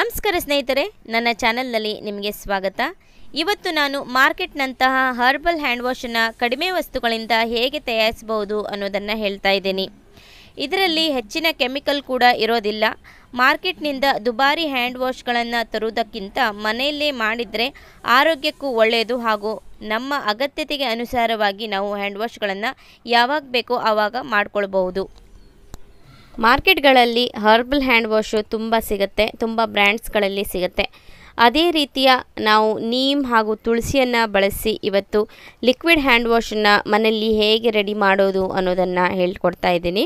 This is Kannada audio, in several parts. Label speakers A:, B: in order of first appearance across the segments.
A: ನಮಸ್ಕಾರ ಸ್ನೇಹಿತರೆ ನನ್ನ ಚಾನಲ್ನಲ್ಲಿ ನಿಮಗೆ ಸ್ವಾಗತ ಇವತ್ತು ನಾನು ಮಾರ್ಕೆಟ್ನಂತಹ ಹರ್ಬಲ್ ಹ್ಯಾಂಡ್ ವಾಶನ್ನು ಕಡಿಮೆ ವಸ್ತುಗಳಿಂದ ಹೇಗೆ ತಯಾರಿಸಬಹುದು ಅನ್ನೋದನ್ನು ಹೇಳ್ತಾ ಇದ್ದೀನಿ ಇದರಲ್ಲಿ ಹೆಚ್ಚಿನ ಕೆಮಿಕಲ್ ಕೂಡ ಇರೋದಿಲ್ಲ ಮಾರ್ಕೆಟ್ನಿಂದ ದುಬಾರಿ ಹ್ಯಾಂಡ್ ವಾಶ್ಗಳನ್ನು ತರುವುದಕ್ಕಿಂತ ಮನೆಯಲ್ಲೇ ಮಾಡಿದರೆ ಆರೋಗ್ಯಕ್ಕೂ ಒಳ್ಳೆಯದು ಹಾಗೂ ನಮ್ಮ ಅಗತ್ಯತೆಗೆ ಅನುಸಾರವಾಗಿ ನಾವು ಹ್ಯಾಂಡ್ ವಾಶ್ಗಳನ್ನು ಯಾವಾಗ ಬೇಕೋ ಆವಾಗ ಮಾಡಿಕೊಳ್ಬಹುದು ಮಾರ್ಕೆಟ್ಗಳಲ್ಲಿ ಹರ್ಬಲ್ ಹ್ಯಾಂಡ್ ವಾಶು ತುಂಬ ಸಿಗುತ್ತೆ ತುಂಬ ಬ್ರ್ಯಾಂಡ್ಸ್ಗಳಲ್ಲಿ ಸಿಗುತ್ತೆ ಅದೇ ರೀತಿಯ ನಾವು ನೀಮ್ ಹಾಗೂ ತುಳಸಿಯನ್ನು ಬಳಸಿ ಇವತ್ತು ಲಿಕ್ವಿಡ್ ಹ್ಯಾಂಡ್ ವಾಶನ್ನು ಮನೆಯಲ್ಲಿ ಹೇಗೆ ರೆಡಿ ಮಾಡೋದು ಅನ್ನೋದನ್ನು ಹೇಳ್ಕೊಡ್ತಾ ಇದ್ದೀನಿ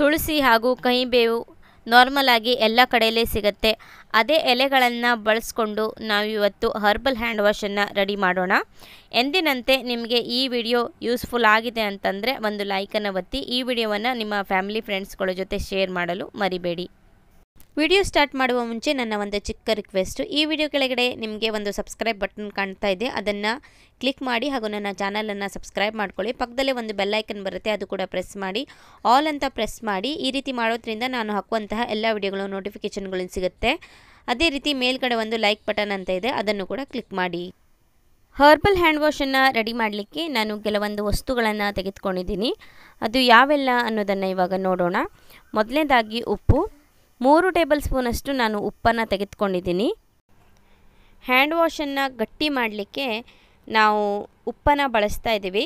A: ತುಳಸಿ ಹಾಗೂ ಕಹಿಬೇವು ನಾರ್ಮಲ್ ಆಗಿ ಎಲ್ಲ ಕಡೆಯಲ್ಲೇ ಸಿಗುತ್ತೆ ಅದೇ ಎಲೆಗಳನ್ನು ಬಳಸ್ಕೊಂಡು ನಾವು ಇವತ್ತು ಹರ್ಬಲ್ ಹ್ಯಾಂಡ್ ವಾಷನ್ನು ರೆಡಿ ಮಾಡೋಣ ಎಂದಿನಂತೆ ನಿಮಗೆ ಈ ವಿಡಿಯೋ ಯೂಸ್ಫುಲ್ ಆಗಿದೆ ಅಂತಂದರೆ ಒಂದು ಲೈಕನ್ನು ಒತ್ತಿ ಈ ವಿಡಿಯೋವನ್ನು ನಿಮ್ಮ ಫ್ಯಾಮಿಲಿ ಫ್ರೆಂಡ್ಸ್ಗಳ ಜೊತೆ ಶೇರ್ ಮಾಡಲು ಮರಿಬೇಡಿ ವಿಡಿಯೋ ಸ್ಟಾರ್ಟ್ ಮಾಡುವ ಮುಂಚೆ ನನ್ನ ಒಂದು ಚಿಕ್ಕ ರಿಕ್ವೆಸ್ಟು ಈ ವಿಡಿಯೋ ಕೆಳಗಡೆ ನಿಮಗೆ ಒಂದು ಸಬ್ಸ್ಕ್ರೈಬ್ ಬಟನ್ ಕಾಣ್ತಾ ಇದೆ ಅದನ್ನು ಕ್ಲಿಕ್ ಮಾಡಿ ಹಾಗೂ ನನ್ನ ಚಾನಲನ್ನು ಸಬ್ಸ್ಕ್ರೈಬ್ ಮಾಡ್ಕೊಳ್ಳಿ ಪಕ್ಕದಲ್ಲೇ ಒಂದು ಬೆಲ್ಲೈಕನ್ ಬರುತ್ತೆ ಅದು ಕೂಡ ಪ್ರೆಸ್ ಮಾಡಿ ಆಲ್ ಅಂತ ಪ್ರೆಸ್ ಮಾಡಿ ಈ ರೀತಿ ಮಾಡೋದ್ರಿಂದ ನಾನು ಹಾಕುವಂತಹ ಎಲ್ಲ ವಿಡಿಯೋಗಳು ನೋಟಿಫಿಕೇಷನ್ಗಳು ಸಿಗುತ್ತೆ ಅದೇ ರೀತಿ ಮೇಲ್ಗಡೆ ಒಂದು ಲೈಕ್ ಬಟನ್ ಅಂತ ಇದೆ ಅದನ್ನು ಕೂಡ ಕ್ಲಿಕ್ ಮಾಡಿ ಹರ್ಬಲ್ ಹ್ಯಾಂಡ್ ವಾಷನ್ನು ರೆಡಿ ಮಾಡಲಿಕ್ಕೆ ನಾನು ಕೆಲವೊಂದು ವಸ್ತುಗಳನ್ನು ತೆಗೆದುಕೊಂಡಿದ್ದೀನಿ ಅದು ಯಾವೆಲ್ಲ ಅನ್ನೋದನ್ನು ಇವಾಗ ನೋಡೋಣ ಮೊದಲನೇದಾಗಿ ಉಪ್ಪು ಮೂರು ಟೇಬಲ್ ಸ್ಪೂನಷ್ಟು ನಾನು ಉಪ್ಪನ್ನು ತೆಗೆದುಕೊಂಡಿದ್ದೀನಿ ಹ್ಯಾಂಡ್ ವಾಶನ್ನು ಗಟ್ಟಿ ಮಾಡಲಿಕ್ಕೆ ನಾವು ಉಪ್ಪನ್ನು ಬಳಸ್ತಾ ಇದ್ದೀವಿ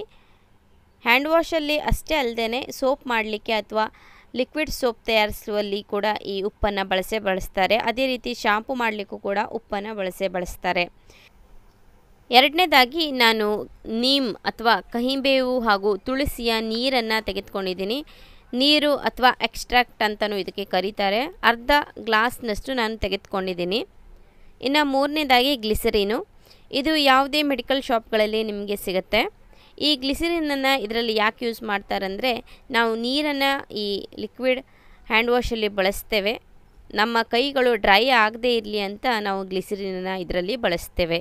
A: ಹ್ಯಾಂಡ್ ವಾಶಲ್ಲಿ ಅಷ್ಟೇ ಅಲ್ಲದೆ ಸೋಪ್ ಮಾಡಲಿಕ್ಕೆ ಅಥವಾ ಲಿಕ್ವಿಡ್ ಸೋಪ್ ತಯಾರಿಸುವಲ್ಲಿ ಕೂಡ ಈ ಉಪ್ಪನ್ನು ಬಳಸೇ ಬಳಸ್ತಾರೆ ಅದೇ ರೀತಿ ಶಾಂಪು ಮಾಡಲಿಕ್ಕೂ ಕೂಡ ಉಪ್ಪನ್ನು ಬಳಸೇ ಬಳಸ್ತಾರೆ ಎರಡನೇದಾಗಿ ನಾನು ನೀಮ್ ಅಥವಾ ಕಹಿಬೇವು ಹಾಗೂ ತುಳಸಿಯ ನೀರನ್ನು ತೆಗೆದುಕೊಂಡಿದ್ದೀನಿ ನೀರು ಅಥವಾ ಎಕ್ಸ್ಟ್ರಾಕ್ಟ್ ಅಂತಲೂ ಇದಕ್ಕೆ ಕರೀತಾರೆ ಅರ್ಧ ಗ್ಲಾಸ್ನಷ್ಟು ನಾನು ತೆಗೆದುಕೊಂಡಿದ್ದೀನಿ ಇನ್ನು ಮೂರನೇದಾಗಿ ಗ್ಲಿಸರಿನು ಇದು ಯಾವುದೇ ಮೆಡಿಕಲ್ ಶಾಪ್ಗಳಲ್ಲಿ ನಿಮಗೆ ಸಿಗುತ್ತೆ ಈ ಗ್ಲಿಸರಿನನ್ನು ಇದರಲ್ಲಿ ಯಾಕೆ ಯೂಸ್ ಮಾಡ್ತಾರಂದರೆ ನಾವು ನೀರನ್ನು ಈ ಲಿಕ್ವಿಡ್ ಹ್ಯಾಂಡ್ ವಾಷಲ್ಲಿ ಬಳಸ್ತೇವೆ ನಮ್ಮ ಕೈಗಳು ಡ್ರೈ ಆಗದೇ ಇರಲಿ ಅಂತ ನಾವು ಗ್ಲಿಸರಿನನ್ನು ಇದರಲ್ಲಿ ಬಳಸ್ತೇವೆ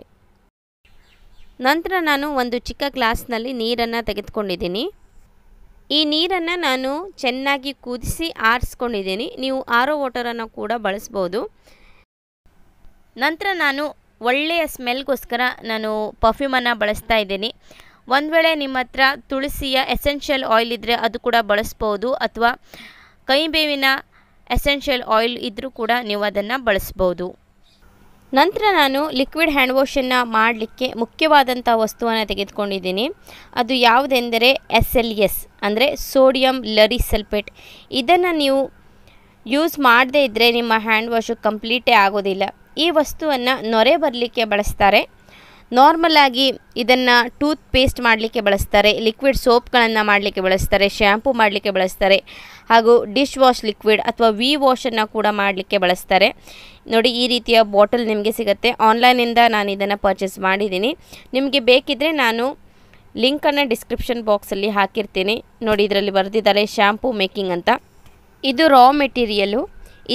A: ನಂತರ ನಾನು ಒಂದು ಚಿಕ್ಕ ಗ್ಲಾಸ್ನಲ್ಲಿ ನೀರನ್ನು ತೆಗೆದುಕೊಂಡಿದ್ದೀನಿ ಈ ನೀರನ್ನು ನಾನು ಚೆನ್ನಾಗಿ ಕುದಿಸಿ ಆರಿಸ್ಕೊಂಡಿದ್ದೀನಿ ನೀವು ಆರೋ ವಾಟರನ್ನು ಕೂಡ ಬಳಸ್ಬೋದು ನಂತರ ನಾನು ಒಳ್ಳೆಯ ಸ್ಮೆಲ್ಗೋಸ್ಕರ ನಾನು ಪರ್ಫ್ಯೂಮನ್ನು ಬಳಸ್ತಾ ಇದ್ದೀನಿ ಒಂದು ವೇಳೆ ನಿಮ್ಮ ಹತ್ರ ತುಳಸಿಯ ಎಸೆನ್ಷಿಯಲ್ ಆಯಿಲ್ ಇದ್ದರೆ ಅದು ಕೂಡ ಬಳಸ್ಬೋದು ಅಥವಾ ಕೈಬೇವಿನ ಎಸೆನ್ಷಿಯಲ್ ಆಯಿಲ್ ಇದ್ದರೂ ಕೂಡ ನೀವು ಅದನ್ನು ಬಳಸ್ಬೋದು ನಂತರ ನಾನು ಲಿಕ್ವಿಡ್ ಹ್ಯಾಂಡ್ ವಾಷನ್ನು ಮಾಡಲಿಕ್ಕೆ ಮುಖ್ಯವಾದಂಥ ವಸ್ತುವನ್ನು ತೆಗೆದುಕೊಂಡಿದ್ದೀನಿ ಅದು ಯಾವುದೆಂದರೆ ಎಸ್ ಎಲ್ ಎಸ್ ಅಂದರೆ ಸೋಡಿಯಂ ಲರಿ ಸಲ್ಪೇಟ್ ಇದನ್ನು ನೀವು ಯೂಸ್ ಮಾಡದೇ ಇದ್ದರೆ ನಿಮ್ಮ ಹ್ಯಾಂಡ್ ವಾಶು ಕಂಪ್ಲೀಟೇ ಆಗೋದಿಲ್ಲ ಈ ವಸ್ತುವನ್ನು ನೊರೆ ಬರಲಿಕ್ಕೆ ಬಳಸ್ತಾರೆ ನಾರ್ಮಲ್ ಆಗಿ ಇದನ್ನು ಟೂತ್ ಪೇಸ್ಟ್ ಮಾಡಲಿಕ್ಕೆ ಬಳಸ್ತಾರೆ ಲಿಕ್ವಿಡ್ ಸೋಪ್ಗಳನ್ನು ಮಾಡಲಿಕ್ಕೆ ಬಳಸ್ತಾರೆ ಶ್ಯಾಂಪು ಮಾಡಲಿಕ್ಕೆ ಬಳಸ್ತಾರೆ ಹಾಗೂ ಡಿಶ್ ವಾಶ್ ಲಿಕ್ವಿಡ್ ಅಥವಾ ವಿ ವಾಶನ್ನು ಕೂಡ ಮಾಡಲಿಕ್ಕೆ ಬಳಸ್ತಾರೆ ನೋಡಿ ಈ ರೀತಿಯ ಬಾಟಲ್ ನಿಮಗೆ ಸಿಗುತ್ತೆ ಆನ್ಲೈನಿಂದ ನಾನು ಇದನ್ನು ಪರ್ಚೇಸ್ ಮಾಡಿದ್ದೀನಿ ನಿಮಗೆ ಬೇಕಿದ್ದರೆ ನಾನು ಲಿಂಕನ್ನು ಡಿಸ್ಕ್ರಿಪ್ಷನ್ ಬಾಕ್ಸಲ್ಲಿ ಹಾಕಿರ್ತೀನಿ ನೋಡಿ ಇದರಲ್ಲಿ ಬರೆದಿದ್ದಾರೆ ಶ್ಯಾಂಪು ಮೇಕಿಂಗ್ ಅಂತ ಇದು ರಾ ಮೆಟೀರಿಯಲು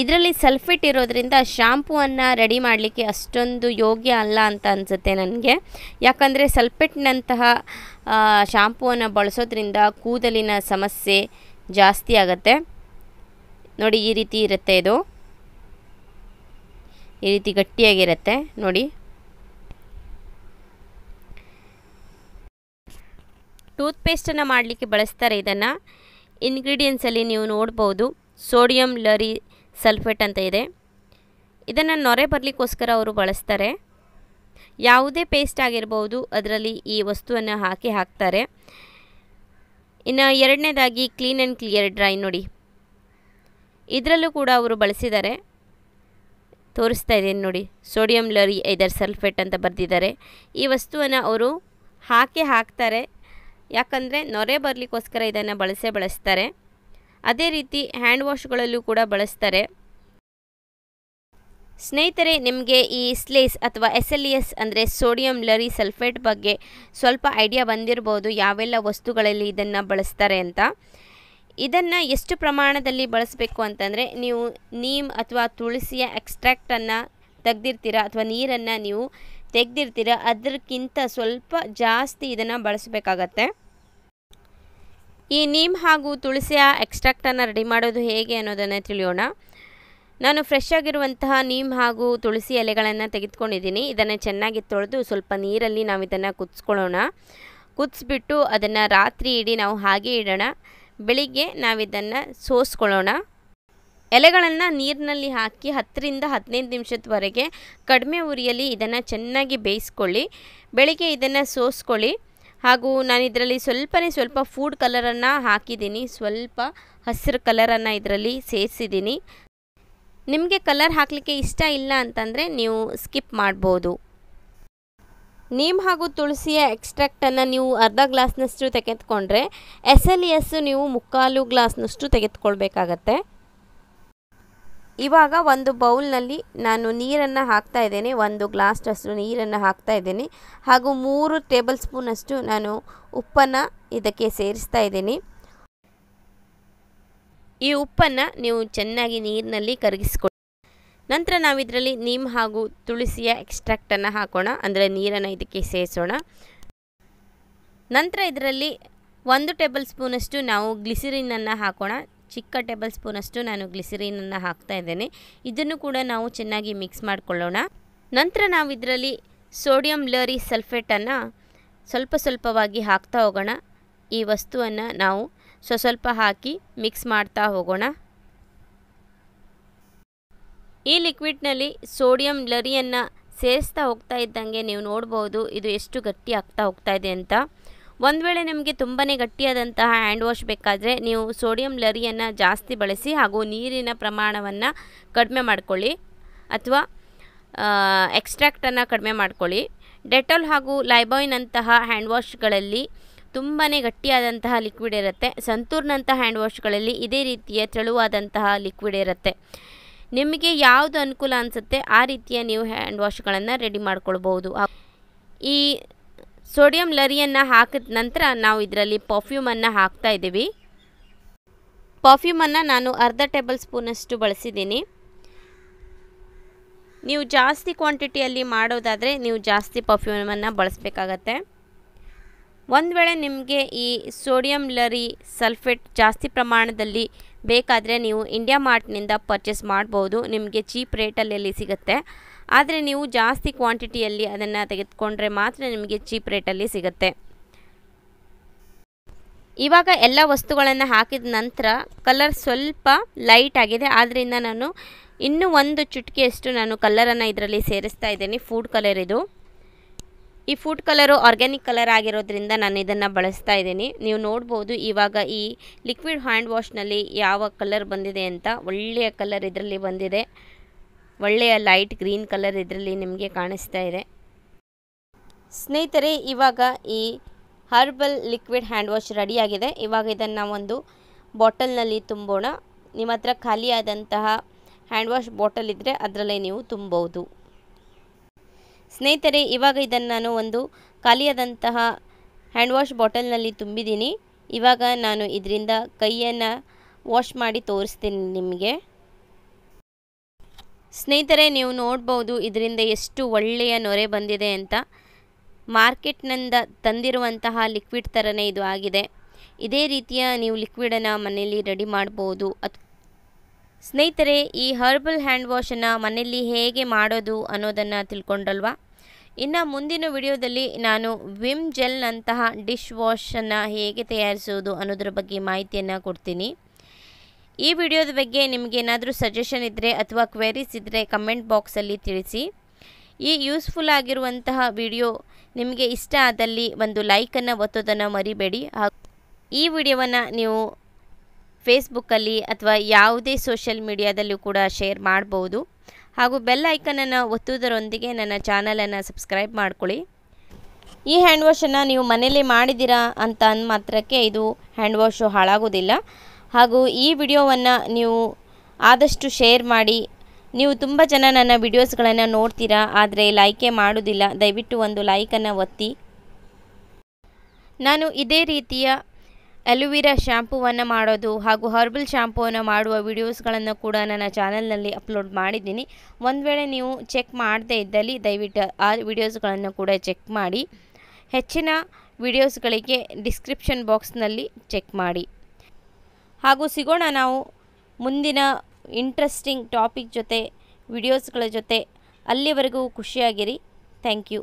A: ಇದರಲ್ಲಿ ಸಲ್ಫೇಟ್ ಇರೋದ್ರಿಂದ ಶಾಂಪೂವನ್ನು ರೆಡಿ ಮಾಡಲಿಕ್ಕೆ ಅಷ್ಟೊಂದು ಯೋಗ್ಯ ಅಲ್ಲ ಅಂತ ಅನಿಸುತ್ತೆ ನನಗೆ ಯಾಕಂದರೆ ಸಲ್ಫೇಟ್ನಂತಹ ಶಾಂಪೂವನ್ನು ಬಳಸೋದ್ರಿಂದ ಕೂದಲಿನ ಸಮಸ್ಯೆ ಜಾಸ್ತಿ ಆಗುತ್ತೆ ನೋಡಿ ಈ ರೀತಿ ಇರುತ್ತೆ ಇದು ಈ ರೀತಿ ಗಟ್ಟಿಯಾಗಿರುತ್ತೆ ನೋಡಿ ಟೂತ್ಪೇಸ್ಟನ್ನು ಮಾಡಲಿಕ್ಕೆ ಬಳಸ್ತಾರೆ ಇದನ್ನು ಇಂಗ್ರೀಡಿಯೆಂಟ್ಸಲ್ಲಿ ನೀವು ನೋಡ್ಬೋದು ಸೋಡಿಯಂ ಲರಿ ಸಲ್ಫೇಟ್ ಅಂತ ಇದೆ ಇದನ್ನು ನೊರೆ ಬರಲಿಕ್ಕೋಸ್ಕರ ಅವರು ಬಳಸ್ತಾರೆ ಯಾವುದೇ ಪೇಸ್ಟ್ ಆಗಿರ್ಬೋದು ಅದರಲ್ಲಿ ಈ ವಸ್ತುವನ್ನು ಹಾಕಿ ಹಾಕ್ತಾರೆ ಇನ್ನು ಎರಡನೇದಾಗಿ ಕ್ಲೀನ್ ಆ್ಯಂಡ್ ಕ್ಲಿಯರ್ ಡ್ರೈ ನೋಡಿ ಇದರಲ್ಲೂ ಕೂಡ ಅವರು ಬಳಸಿದ್ದಾರೆ ತೋರಿಸ್ತಾ ಇದ್ದೀನಿ ನೋಡಿ ಸೋಡಿಯಂ ಲರಿ ಐದರ್ ಸಲ್ಫೇಟ್ ಅಂತ ಬರೆದಿದ್ದಾರೆ ಈ ವಸ್ತುವನ್ನು ಅವರು ಹಾಕಿ ಹಾಕ್ತಾರೆ ಯಾಕಂದರೆ ನೊರೆ ಬರಲಿಕ್ಕೋಸ್ಕರ ಇದನ್ನು ಬಳಸೇ ಬಳಸ್ತಾರೆ ಅದೇ ರೀತಿ ಹ್ಯಾಂಡ್ ವಾಶ್ಗಳಲ್ಲೂ ಕೂಡ ಬಳಸ್ತಾರೆ ಸ್ನೇಹಿತರೆ ನಿಮಗೆ ಈ ಸ್ಲೇಸ್ ಅಥವಾ ಎಸ್ ಎಲ್ ಇ ಎಸ್ ಅಂದರೆ ಸೋಡಿಯಂ ಲರಿ ಸಲ್ಫೇಟ್ ಬಗ್ಗೆ ಸ್ವಲ್ಪ ಐಡಿಯಾ ಬಂದಿರಬಹುದು ಯಾವೆಲ್ಲ ವಸ್ತುಗಳಲ್ಲಿ ಇದನ್ನು ಬಳಸ್ತಾರೆ ಅಂತ ಇದನ್ನು ಎಷ್ಟು ಪ್ರಮಾಣದಲ್ಲಿ ಬಳಸಬೇಕು ಅಂತಂದರೆ ನೀವು ನೀಮ್ ಅಥವಾ ತುಳಸಿಯ ಎಕ್ಸ್ಟ್ರಾಕ್ಟನ್ನು ತೆಗ್ದಿರ್ತೀರ ಅಥವಾ ನೀರನ್ನು ನೀವು ತೆಗ್ದಿರ್ತೀರ ಅದಕ್ಕಿಂತ ಸ್ವಲ್ಪ ಜಾಸ್ತಿ ಇದನ್ನು ಬಳಸಬೇಕಾಗತ್ತೆ ಈ ನೀಮ್ ಹಾಗೂ ತುಳಸಿಯ ಎಕ್ಸ್ಟ್ರಾಕ್ಟನ್ನು ರೆಡಿ ಮಾಡೋದು ಹೇಗೆ ಅನ್ನೋದನ್ನು ತಿಳಿಯೋಣ ನಾನು ಫ್ರೆಶ್ ಆಗಿರುವಂತಹ ನೀಮ್ ಹಾಗೂ ತುಳಸಿ ಎಲೆಗಳನ್ನು ತೆಗೆದುಕೊಂಡಿದ್ದೀನಿ ಇದನ್ನು ಚೆನ್ನಾಗಿ ತೊಳೆದು ಸ್ವಲ್ಪ ನೀರಲ್ಲಿ ನಾವು ಇದನ್ನು ಕುದಿಸ್ಕೊಳ್ಳೋಣ ಕುದಿಸ್ಬಿಟ್ಟು ಅದನ್ನು ರಾತ್ರಿ ಇಡಿ ನಾವು ಹಾಗೆ ಇಡೋಣ ಬೆಳಿಗ್ಗೆ ನಾವಿದನ್ನು ಸೋಸ್ಕೊಳ್ಳೋಣ ಎಲೆಗಳನ್ನು ನೀರಿನಲ್ಲಿ ಹಾಕಿ ಹತ್ತರಿಂದ ಹದಿನೈದು ನಿಮಿಷದವರೆಗೆ ಕಡಿಮೆ ಉರಿಯಲ್ಲಿ ಇದನ್ನು ಚೆನ್ನಾಗಿ ಬೇಯಿಸ್ಕೊಳ್ಳಿ ಬೆಳಿಗ್ಗೆ ಇದನ್ನು ಸೋಸ್ಕೊಳ್ಳಿ ಹಾಗೂ ನಾನು ಇದರಲ್ಲಿ ಸ್ವಲ್ಪನೇ ಸ್ವಲ್ಪ ಫುಡ್ ಕಲರನ್ನು ಹಾಕಿದ್ದೀನಿ ಸ್ವಲ್ಪ ಹಸಿರು ಕಲರನ್ನು ಇದರಲ್ಲಿ ಸೇರಿಸಿದ್ದೀನಿ ನಿಮಗೆ ಕಲರ್ ಹಾಕಲಿಕ್ಕೆ ಇಷ್ಟ ಇಲ್ಲ ಅಂತಂದರೆ ನೀವು ಸ್ಕಿಪ್ ಮಾಡ್ಬೋದು ನೀಮ್ ಹಾಗೂ ತುಳಸಿಯ ಎಕ್ಸ್ಟ್ರಾಕ್ಟನ್ನು ನೀವು ಅರ್ಧ ಗ್ಲಾಸ್ನಷ್ಟು ತೆಗೆದುಕೊಂಡ್ರೆ ಎಸ್ ಎಲ್ ಎಸ್ಸು ನೀವು ಮುಕ್ಕಾಲು ಗ್ಲಾಸ್ನಷ್ಟು ತೆಗೆದುಕೊಳ್ಬೇಕಾಗತ್ತೆ ಇವಾಗ ಒಂದು ಬೌಲ್ನಲ್ಲಿ ನಾನು ನೀರನ್ನು ಹಾಕ್ತಾ ಇದ್ದೇನೆ ಒಂದು ಗ್ಲಾಸ್ಟಷ್ಟು ನೀರನ್ನು ಹಾಕ್ತಾ ಇದ್ದೇನೆ ಹಾಗೂ ಮೂರು ಟೇಬಲ್ ಸ್ಪೂನಷ್ಟು ನಾನು ಉಪ್ಪನ್ನು ಇದಕ್ಕೆ ಸೇರಿಸ್ತಾ ಇದ್ದೀನಿ ಈ ಉಪ್ಪನ್ನು ನೀವು ಚೆನ್ನಾಗಿ ನೀರಿನಲ್ಲಿ ಕರಗಿಸ್ಕೊಳ್ಳಿ ನಂತರ ನಾವು ಇದರಲ್ಲಿ ನೀಮ್ ಹಾಗೂ ತುಳಸಿಯ ಎಕ್ಸ್ಟ್ರಾಕ್ಟನ್ನು ಹಾಕೋಣ ಅಂದರೆ ನೀರನ್ನು ಇದಕ್ಕೆ ಸೇರಿಸೋಣ ನಂತರ ಇದರಲ್ಲಿ ಒಂದು ಟೇಬಲ್ ಸ್ಪೂನಷ್ಟು ನಾವು ಗ್ಲಿಸಿರಿನನ್ನು ಹಾಕೋಣ ಚಿಕ್ಕ ಟೇಬಲ್ ಸ್ಪೂನಷ್ಟು ನಾನು ಗ್ಲಿಸರಿನನ್ನು ಹಾಕ್ತಾ ಇದ್ದೇನೆ ಇದನ್ನು ಕೂಡ ನಾವು ಚೆನ್ನಾಗಿ ಮಿಕ್ಸ್ ಮಾಡಿಕೊಳ್ಳೋಣ ನಂತರ ನಾವು ಇದರಲ್ಲಿ ಸೋಡಿಯಂ ಲರಿ ಸಲ್ಫೇಟನ್ನು ಸ್ವಲ್ಪ ಸ್ವಲ್ಪವಾಗಿ ಹಾಕ್ತಾ ಹೋಗೋಣ ಈ ವಸ್ತುವನ್ನು ನಾವು ಸ್ವಸ್ವಲ್ಪ ಸ್ವಲ್ಪ ಹಾಕಿ ಮಿಕ್ಸ್ ಮಾಡ್ತಾ ಹೋಗೋಣ ಈ ಲಿಕ್ವಿಡ್ನಲ್ಲಿ ಸೋಡಿಯಂ ಲರಿಯನ್ನು ಸೇರಿಸ್ತಾ ಹೋಗ್ತಾ ಇದ್ದಂಗೆ ನೀವು ನೋಡ್ಬೋದು ಇದು ಎಷ್ಟು ಗಟ್ಟಿ ಆಗ್ತಾ ಹೋಗ್ತಾ ಇದೆ ಅಂತ ಒಂದು ವೇಳೆ ನಿಮಗೆ ತುಂಬಾ ಗಟ್ಟಿಯಾದಂತಹ ಹ್ಯಾಂಡ್ ವಾಶ್ ಬೇಕಾದರೆ ನೀವು ಸೋಡಿಯಂ ಲರಿಯನ್ನು ಜಾಸ್ತಿ ಬಳಸಿ ಹಾಗೂ ನೀರಿನ ಪ್ರಮಾಣವನ್ನು ಕಡಿಮೆ ಮಾಡಿಕೊಳ್ಳಿ ಅಥವಾ ಎಕ್ಸ್ಟ್ರಾಕ್ಟನ್ನು ಕಡಿಮೆ ಮಾಡಿಕೊಳ್ಳಿ ಡೆಟಾಲ್ ಹಾಗೂ ಲೈಬಾಯ್ನಂತಹ ಹ್ಯಾಂಡ್ ವಾಶ್ಗಳಲ್ಲಿ ತುಂಬಾ ಗಟ್ಟಿಯಾದಂತಹ ಲಿಕ್ವಿಡ್ ಇರುತ್ತೆ ಸಂತೂರ್ನಂತಹ ಹ್ಯಾಂಡ್ ವಾಶ್ಗಳಲ್ಲಿ ಇದೇ ರೀತಿಯ ತೆಳುವಾದಂತಹ ಲಿಕ್ವಿಡ್ ಇರುತ್ತೆ ನಿಮಗೆ ಯಾವುದು ಅನುಕೂಲ ಅನಿಸುತ್ತೆ ಆ ರೀತಿಯ ನೀವು ಹ್ಯಾಂಡ್ ವಾಶ್ಗಳನ್ನು ರೆಡಿ ಮಾಡ್ಕೊಳ್ಬೋದು ಈ ಸೋಡಿಯಂ ಲರಿಯನ್ನು ಹಾಕಿದ ನಂತರ ನಾವು ಇದರಲ್ಲಿ ಪರ್ಫ್ಯೂಮನ್ನು ಹಾಕ್ತಾ ಇದ್ದೀವಿ ಪರ್ಫ್ಯೂಮನ್ನು ನಾನು ಅರ್ಧ ಟೇಬಲ್ ಸ್ಪೂನಷ್ಟು ಬಳಸಿದ್ದೀನಿ ನೀವು ಜಾಸ್ತಿ ಕ್ವಾಂಟಿಟಿಯಲ್ಲಿ ಮಾಡೋದಾದರೆ ನೀವು ಜಾಸ್ತಿ ಪರ್ಫ್ಯೂಮನ್ನು ಬಳಸಬೇಕಾಗತ್ತೆ ಒಂದು ವೇಳೆ ನಿಮಗೆ ಈ ಸೋಡಿಯಂ ಲರಿ ಸಲ್ಫೇಟ್ ಜಾಸ್ತಿ ಪ್ರಮಾಣದಲ್ಲಿ ಬೇಕಾದರೆ ನೀವು ಇಂಡಿಯಾ ಮಾರ್ಟ್ನಿಂದ ಪರ್ಚೇಸ್ ಮಾಡ್ಬೋದು ನಿಮಗೆ ಚೀಪ್ ರೇಟಲ್ಲಿ ಸಿಗುತ್ತೆ ಆದರೆ ನೀವು ಜಾಸ್ತಿ ಕ್ವಾಂಟಿಟಿಯಲ್ಲಿ ಅದನ್ನು ತೆಗೆದುಕೊಂಡ್ರೆ ಮಾತ್ರ ನಿಮಗೆ ಚೀಪ್ ರೇಟಲ್ಲಿ ಸಿಗುತ್ತೆ ಇವಾಗ ಎಲ್ಲ ವಸ್ತುಗಳನ್ನು ಹಾಕಿದ ನಂತರ ಕಲರ್ ಸ್ವಲ್ಪ ಲೈಟ್ ಆಗಿದೆ ಆದ್ದರಿಂದ ನಾನು ಇನ್ನೂ ಒಂದು ಚುಟ್ಕಿಯಷ್ಟು ನಾನು ಕಲರನ್ನು ಇದರಲ್ಲಿ ಸೇರಿಸ್ತಾ ಇದ್ದೀನಿ ಫುಡ್ ಕಲರ್ ಇದು ಈ ಫುಡ್ ಕಲರು ಆರ್ಗ್ಯಾನಿಕ್ ಕಲರ್ ಆಗಿರೋದ್ರಿಂದ ನಾನು ಇದನ್ನು ಬಳಸ್ತಾ ಇದ್ದೀನಿ ನೀವು ನೋಡ್ಬೋದು ಇವಾಗ ಈ ಲಿಕ್ವಿಡ್ ಹ್ಯಾಂಡ್ ವಾಶ್ನಲ್ಲಿ ಯಾವ ಕಲರ್ ಬಂದಿದೆ ಅಂತ ಒಳ್ಳೆಯ ಕಲರ್ ಇದರಲ್ಲಿ ಬಂದಿದೆ ಒಳ್ಳೆಯ ಲೈಟ್ ಗ್ರೀನ್ ಕಲರ್ ಇದರಲ್ಲಿ ನಿಮಗೆ ಕಾಣಿಸ್ತಾ ಇದೆ ಸ್ನೇಹಿತರೆ ಇವಾಗ ಈ ಹರ್ಬಲ್ ಲಿಕ್ವಿಡ್ ಹ್ಯಾಂಡ್ ವಾಶ್ ರೆಡಿಯಾಗಿದೆ ಇವಾಗ ಇದನ್ನು ಒಂದು ಬಾಟಲ್ನಲ್ಲಿ ತುಂಬೋಣ ನಿಮ್ಮ ಹತ್ರ ಖಾಲಿಯಾದಂತಹ ಹ್ಯಾಂಡ್ ವಾಶ್ ಬಾಟಲ್ ಇದ್ದರೆ ಅದರಲ್ಲೇ ನೀವು ತುಂಬೋದು ಸ್ನೇಹಿತರೆ ಇವಾಗ ಇದನ್ನು ನಾನು ಒಂದು ಖಾಲಿಯಾದಂತಹ ಹ್ಯಾಂಡ್ ವಾಶ್ ಬಾಟಲ್ನಲ್ಲಿ ತುಂಬಿದ್ದೀನಿ ಇವಾಗ ನಾನು ಇದರಿಂದ ಕೈಯನ್ನು ವಾಶ್ ಮಾಡಿ ತೋರಿಸ್ತೀನಿ ನಿಮಗೆ ಸ್ನೇಹಿತರೆ ನೀವು ನೋಡ್ಬೋದು ಇದರಿಂದ ಎಷ್ಟು ಒಳ್ಳೆಯ ನೊರೆ ಬಂದಿದೆ ಅಂತ ಮಾರ್ಕೆಟ್ನಿಂದ ತಂದಿರುವಂತಹ ಲಿಕ್ವಿಡ್ ಥರನೇ ಇದು ಆಗಿದೆ ಇದೇ ರೀತಿಯ ನೀವು ಲಿಕ್ವಿಡನ್ನು ಮನೆಯಲ್ಲಿ ರೆಡಿ ಮಾಡ್ಬೋದು ಅಥ್ ಸ್ನೇಹಿತರೆ ಈ ಹರ್ಬಲ್ ಹ್ಯಾಂಡ್ ವಾಶನ್ನು ಮನೆಯಲ್ಲಿ ಹೇಗೆ ಮಾಡೋದು ಅನ್ನೋದನ್ನು ತಿಳ್ಕೊಂಡಲ್ವಾ ಇನ್ನು ಮುಂದಿನ ವಿಡಿಯೋದಲ್ಲಿ ನಾನು ವಿಮ್ ಜೆಲ್ನಂತಹ ಡಿಶ್ ವಾಶನ್ನು ಹೇಗೆ ತಯಾರಿಸೋದು ಅನ್ನೋದ್ರ ಬಗ್ಗೆ ಮಾಹಿತಿಯನ್ನು ಕೊಡ್ತೀನಿ ಈ ವಿಡಿಯೋದ ಬಗ್ಗೆ ನಿಮಗೇನಾದರೂ ಸಜೆಷನ್ ಇದ್ದರೆ ಅಥವಾ ಕ್ವೆರೀಸ್ ಇದ್ದರೆ ಕಮೆಂಟ್ ಬಾಕ್ಸಲ್ಲಿ ತಿಳಿಸಿ ಈ ಯೂಸ್ಫುಲ್ ಆಗಿರುವಂತಹ ವಿಡಿಯೋ ನಿಮಗೆ ಇಷ್ಟ ಆದಲ್ಲಿ ಒಂದು ಲೈಕನ್ನು ಒತ್ತೋದನ್ನು ಮರಿಬೇಡಿ ಹಾಗೂ ಈ ವಿಡಿಯೋವನ್ನು ನೀವು ಫೇಸ್ಬುಕ್ಕಲ್ಲಿ ಅಥವಾ ಯಾವುದೇ ಸೋಷಿಯಲ್ ಮೀಡಿಯಾದಲ್ಲೂ ಕೂಡ ಶೇರ್ ಮಾಡ್ಬೋದು ಹಾಗೂ ಬೆಲ್ ಐಕನನ್ನು ಒತ್ತುವುದರೊಂದಿಗೆ ನನ್ನ ಚಾನಲನ್ನು ಸಬ್ಸ್ಕ್ರೈಬ್ ಮಾಡ್ಕೊಳ್ಳಿ ಈ ಹ್ಯಾಂಡ್ ವಾಶನ್ನು ನೀವು ಮನೇಲಿ ಮಾಡಿದ್ದೀರಾ ಅಂತ ಅಂದ ಮಾತ್ರಕ್ಕೆ ಇದು ಹ್ಯಾಂಡ್ ವಾಶು ಹಾಳಾಗೋದಿಲ್ಲ ಹಾಗೂ ಈ ವಿಡಿಯೋವನ್ನು ನೀವು ಆದಷ್ಟು ಶೇರ್ ಮಾಡಿ ನೀವು ತುಂಬ ಜನ ನನ್ನ ವಿಡಿಯೋಸ್ಗಳನ್ನು ನೋಡ್ತೀರಾ ಆದರೆ ಲೈಕೇ ಮಾಡೋದಿಲ್ಲ ದಯವಿಟ್ಟು ಒಂದು ಲೈಕನ್ನು ಒತ್ತಿ ನಾನು ಇದೇ ರೀತಿಯ ಅಲುವಿರಾ ಶ್ಯಾಂಪೂವನ್ನು ಮಾಡೋದು ಹಾಗೂ ಹರ್ಬಲ್ ಶ್ಯಾಂಪೂವನ್ನು ಮಾಡುವ ವಿಡಿಯೋಸ್ಗಳನ್ನು ಕೂಡ ನನ್ನ ಚಾನಲ್ನಲ್ಲಿ ಅಪ್ಲೋಡ್ ಮಾಡಿದ್ದೀನಿ ಒಂದು ವೇಳೆ ನೀವು ಚೆಕ್ ಮಾಡದೇ ಇದ್ದಲ್ಲಿ ದಯವಿಟ್ಟು ಆ ವಿಡಿಯೋಸ್ಗಳನ್ನು ಕೂಡ ಚೆಕ್ ಮಾಡಿ ಹೆಚ್ಚಿನ ವಿಡಿಯೋಸ್ಗಳಿಗೆ ಡಿಸ್ಕ್ರಿಪ್ಷನ್ ಬಾಕ್ಸ್ನಲ್ಲಿ ಚೆಕ್ ಮಾಡಿ ಹಾಗೂ ಸಿಗೋಣ ನಾವು ಮುಂದಿನ ಇಂಟ್ರೆಸ್ಟಿಂಗ್ ಟಾಪಿಕ್ ಜೊತೆ ವಿಡಿಯೋಸ್ಗಳ ಜೊತೆ ಅಲ್ಲಿವರೆಗೂ ಖುಷಿಯಾಗಿರಿ ಥ್ಯಾಂಕ್ ಯು